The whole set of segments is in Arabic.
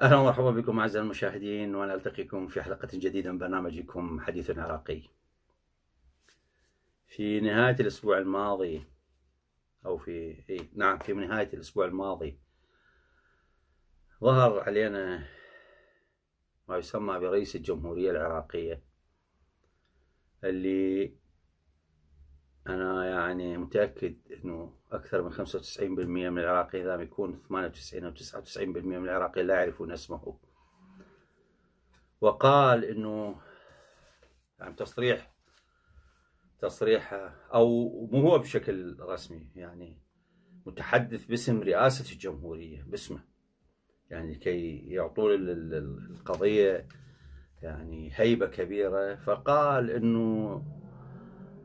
اهلا ومرحبا بكم اعزائي المشاهدين ونلتقيكم في حلقه جديده من برنامجكم حديث عراقي. في نهايه الاسبوع الماضي او في إيه نعم في نهايه الاسبوع الماضي ظهر علينا ما يسمى برئيس الجمهورية العراقية اللي أنا يعني متأكد أنه أكثر من 95% من العراقيين إذا يكون 98 أو 99% من العراقيين لا يعرفون اسمه وقال أنه يعني تصريح تصريح أو مو هو بشكل رسمي يعني متحدث باسم رئاسة الجمهورية باسمه يعني كي يعطون القضية يعني هيبة كبيرة فقال أنه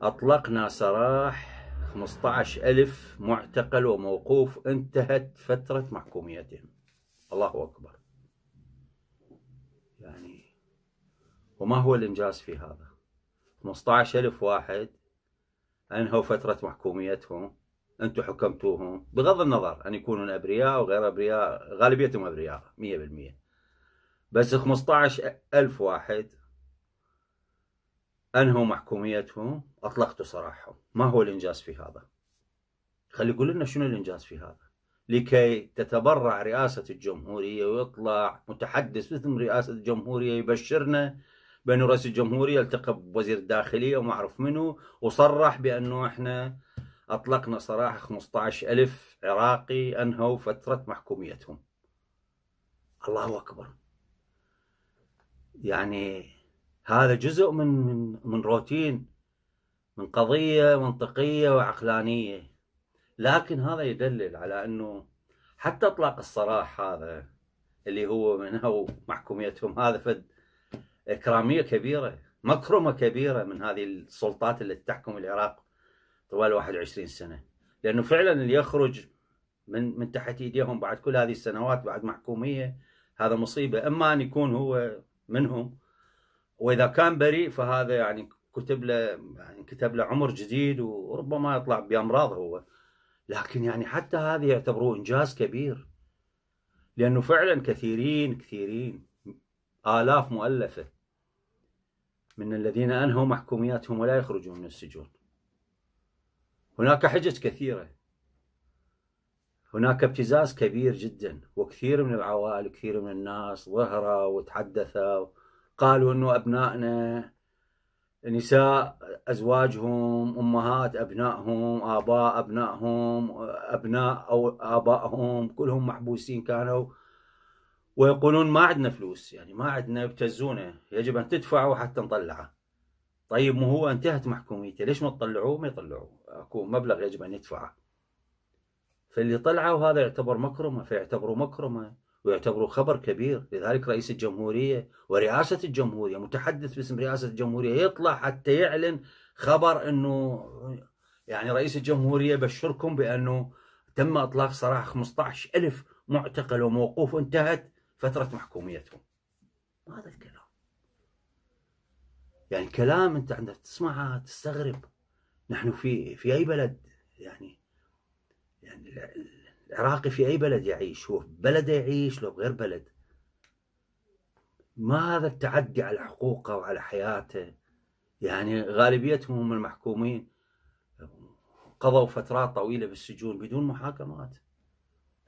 أطلقنا سراح 15 ألف معتقل وموقوف انتهت فترة محكوميتهم الله أكبر يعني وما هو الإنجاز في هذا 15 ألف واحد أنهوا فترة محكوميتهم انتم حكمتوهم بغض النظر ان يكونون ابرياء او غير ابرياء غالبيتهم ابرياء 100% بس 15000 واحد انهوا محكوميتهم اطلقتوا سراحهم ما هو الانجاز في هذا خلي يقول لنا شنو الانجاز في هذا لكي تتبرع رئاسة الجمهورية ويطلع متحدث باسم رئاسة الجمهورية يبشرنا بأنه رئيس الجمهورية التقى بوزير الداخلية وما أعرف منو وصرح بأنه إحنا أطلقنا صراحة 15 ألف عراقي أنهوا فترة محكوميتهم الله أكبر يعني هذا جزء من من من روتين من قضية منطقية وعقلانية لكن هذا يدلل على أنه حتى إطلاق الصراح هذا اللي هو هو محكوميتهم هذا فد إكرامية كبيرة مكرمة كبيرة من هذه السلطات اللي تحكم العراق طوال 21 سنه لانه فعلا اللي يخرج من من تحت ايديهم بعد كل هذه السنوات بعد محكوميه هذا مصيبه اما ان يكون هو منهم واذا كان بريء فهذا يعني كتب له يعني كتب له عمر جديد وربما يطلع بامراض هو لكن يعني حتى هذه يعتبروه انجاز كبير لانه فعلا كثيرين كثيرين الاف مؤلفه من الذين انهوا محكومياتهم ولا يخرجون من السجون هناك حجج كثيرة هناك ابتزاز كبير جدا وكثير من العوائل كثير من الناس ظهروا وتحدثوا قالوا انه ابنائنا نساء ازواجهم امهات ابنائهم اباء ابنائهم ابناء او ابائهم كلهم محبوسين كانوا ويقولون ما عندنا فلوس يعني ما عندنا يبتزونه يجب ان تدفعوا حتى نطلعه طيب ما هو انتهت محكوميته ليش ما تطلعوه ما يطلعوه اكو مبلغ يجب ان يدفعه فاللي طلعه هذا يعتبر مكرمه فيعتبروا مكرمه ويعتبروا خبر كبير لذلك رئيس الجمهوريه ورئاسه الجمهوريه متحدث باسم رئاسه الجمهوريه يطلع حتى يعلن خبر انه يعني رئيس الجمهوريه بشركم بانه تم اطلاق سراح 15000 معتقل وموقوف وانتهت فتره محكوميتهم هذا الكلام يعني كلام انت عندك تسمعه تستغرب نحن في في اي بلد يعني يعني العراقي في اي بلد يعيش هو بلده يعيش لو بغير بلد ما هذا التعدي على حقوقه وعلى حياته يعني غالبيتهم هم المحكومين قضوا فترات طويله بالسجون بدون محاكمات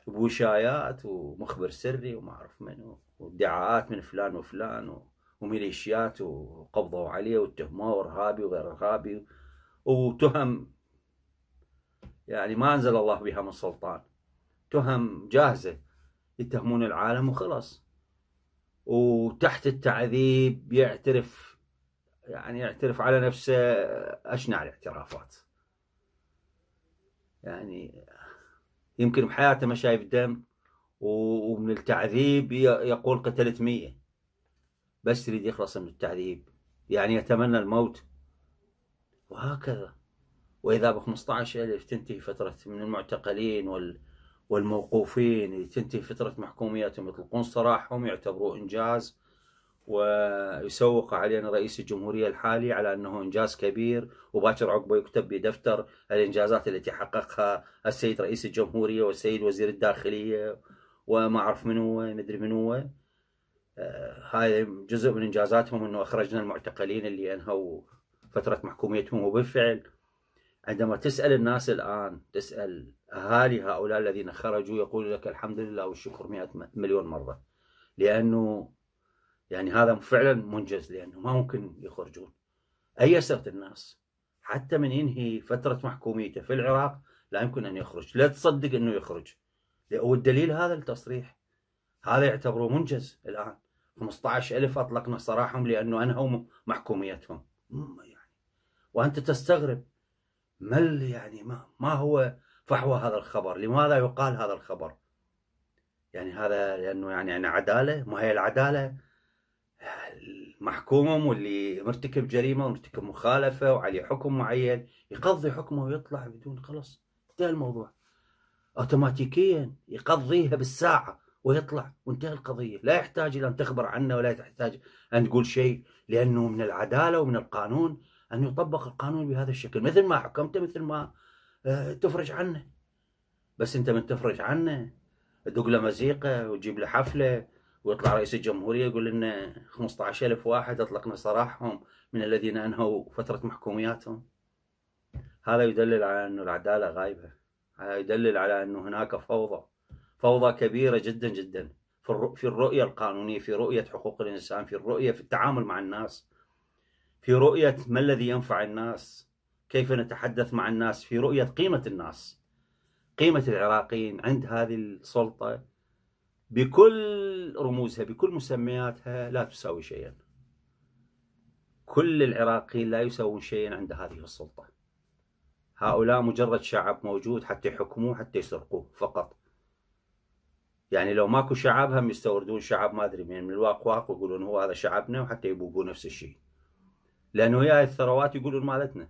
بوشايات ومخبر سري وما اعرف من وادعاءات من فلان وفلان و... وميليشيات وقبضوا عليه واتهموه وارهابي وغير ارهابي وتهم يعني ما انزل الله بها من سلطان تهم جاهزه يتهمون العالم وخلاص وتحت التعذيب يعترف يعني يعترف على نفسه اشنع الاعترافات يعني يمكن بحياته ما شايف دم ومن التعذيب يقول قتلت مئة بس يريد يخلص من التعذيب يعني يتمنى الموت وهكذا وإذا ب 15000 تنتهي فترة من المعتقلين وال والموقوفين تنتهي فترة محكومياتهم يطلقون سراحهم يعتبروه إنجاز ويسوق علينا رئيس الجمهورية الحالي على أنه إنجاز كبير وباكر عقبه يكتب بدفتر الإنجازات التي حققها السيد رئيس الجمهورية والسيد وزير الداخلية وما أعرف من هو مدري من هو هاي جزء من انجازاتهم انه اخرجنا المعتقلين اللي انهوا فتره محكوميتهم وبالفعل عندما تسال الناس الان تسال اهالي هؤلاء الذين خرجوا يقول لك الحمد لله والشكر 100 مليون مره لانه يعني هذا فعلا منجز لانه ما ممكن يخرجون ايسرت الناس حتى من ينهي فتره محكوميته في العراق لا يمكن ان يخرج لا تصدق انه يخرج والدليل هذا التصريح هذا يعتبره منجز الان ألف أطلقنا سراحهم لأنه أنهوا محكوميتهم يعني وأنت تستغرب ما يعني ما, ما هو فحوى هذا الخبر لماذا يقال هذا الخبر يعني هذا لأنه يعني يعني عدالة ما هي العدالة المحكوم واللي مرتكب جريمة ومرتكب مخالفة وعليه حكم معين يقضي حكمه ويطلع بدون خلص انتهى الموضوع اوتوماتيكيا يقضيها بالساعة ويطلع وانتهى القضية لا يحتاج إلى أن تخبر عنه ولا تحتاج أن تقول شيء لأنه من العدالة ومن القانون أن يطبق القانون بهذا الشكل مثل ما حكمته مثل ما آه، تفرج عنه بس أنت من تفرج عنه تدق له مزيقة وتجيب له حفلة ويطلع رئيس الجمهورية يقول 15 15000 واحد أطلقنا سراحهم من الذين أنهوا فترة محكومياتهم هذا يدلل على أن العدالة غايبة هذا يدلل على أنه هناك فوضى فوضى كبيرة جدا جدا في الرؤية القانونية في رؤية حقوق الإنسان في الرؤية في التعامل مع الناس في رؤية ما الذي ينفع الناس كيف نتحدث مع الناس في رؤية قيمة الناس قيمة العراقيين عند هذه السلطة بكل رموزها بكل مسمياتها لا تساوي شيئا كل العراقيين لا يساوون شيئا عند هذه السلطة هؤلاء مجرد شعب موجود حتى يحكموه حتى يسرقوه فقط يعني لو ماكو شعب هم يستوردون شعب ما ادري من الواق واق ويقولون هو هذا شعبنا وحتى يبوقوا نفس الشيء لانه هي الثروات يقولون مالتنا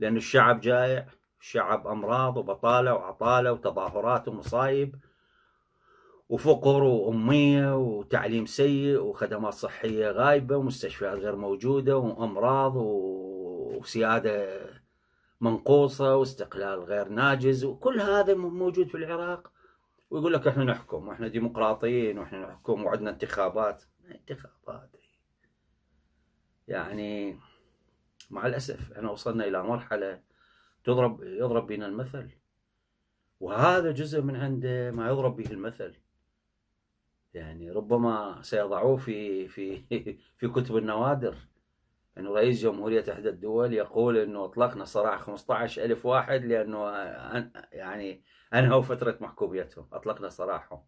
لان الشعب جائع الشعب امراض وبطاله وعطاله وتظاهرات ومصايب وفقر واميه وتعليم سيء وخدمات صحيه غايبه ومستشفيات غير موجوده وامراض وسياده منقوصه واستقلال غير ناجز وكل هذا موجود في العراق ويقول لك احنا نحكم واحنا ديمقراطيين واحنا نحكم وعندنا انتخابات انتخابات يعني مع الاسف احنا وصلنا الى مرحله تضرب يضرب بنا المثل وهذا جزء من عنده ما يضرب به المثل يعني ربما سيضعوه في في في كتب النوادر انه رئيس جمهورية احدى الدول يقول انه اطلقنا سراح 15 الف واحد لانه يعني انهوا فترة محكوميتهم اطلقنا سراحهم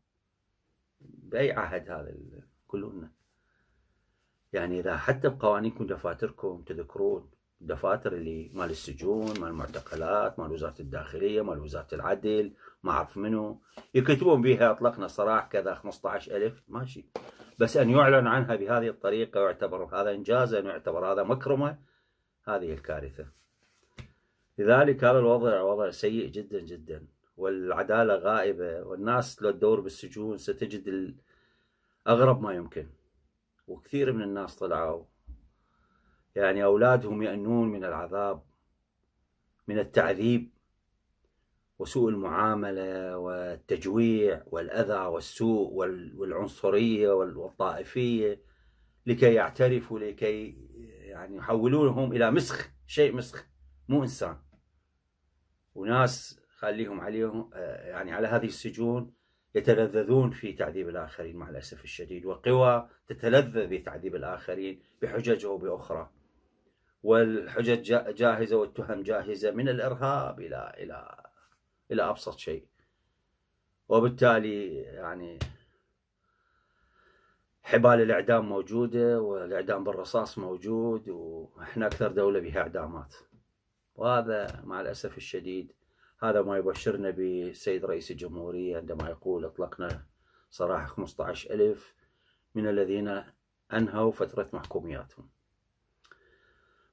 باي عهد هذا كلنا يعني اذا حتى بقوانينكم دفاتركم تذكرون الدفاتر اللي مال السجون مال المعتقلات مال وزارة الداخلية مال وزارة العدل ما اعرف منو يكتبون بيها اطلقنا سراح كذا 15 الف ماشي بس أن يعلن عنها بهذه الطريقة ويعتبر هذا إنجازا يعتبر هذا مكرمة هذه الكارثة لذلك هذا الوضع وضع سيء جدا جدا والعدالة غائبة والناس لو تدور بالسجون ستجد أغرب ما يمكن وكثير من الناس طلعوا يعني أولادهم يأنون من العذاب من التعذيب وسوء المعامله والتجويع والاذى والسوء والعنصريه والطائفيه لكي يعترفوا لكي يعني يحولونهم الى مسخ شيء مسخ مو انسان وناس خليهم عليهم آه، يعني على هذه السجون يتلذذون في تعذيب الاخرين مع الاسف الشديد وقوى تتلذذ بتعذيب الاخرين بحجج او باخرى والحجج جاهزه والتهم جاهزه من الارهاب الى الى الى ابسط شيء وبالتالي يعني حبال الاعدام موجوده والاعدام بالرصاص موجود واحنا اكثر دوله بها اعدامات وهذا مع الاسف الشديد هذا ما يبشرنا به السيد رئيس الجمهوريه عندما يقول اطلقنا سراح 15000 من الذين انهوا فتره محكومياتهم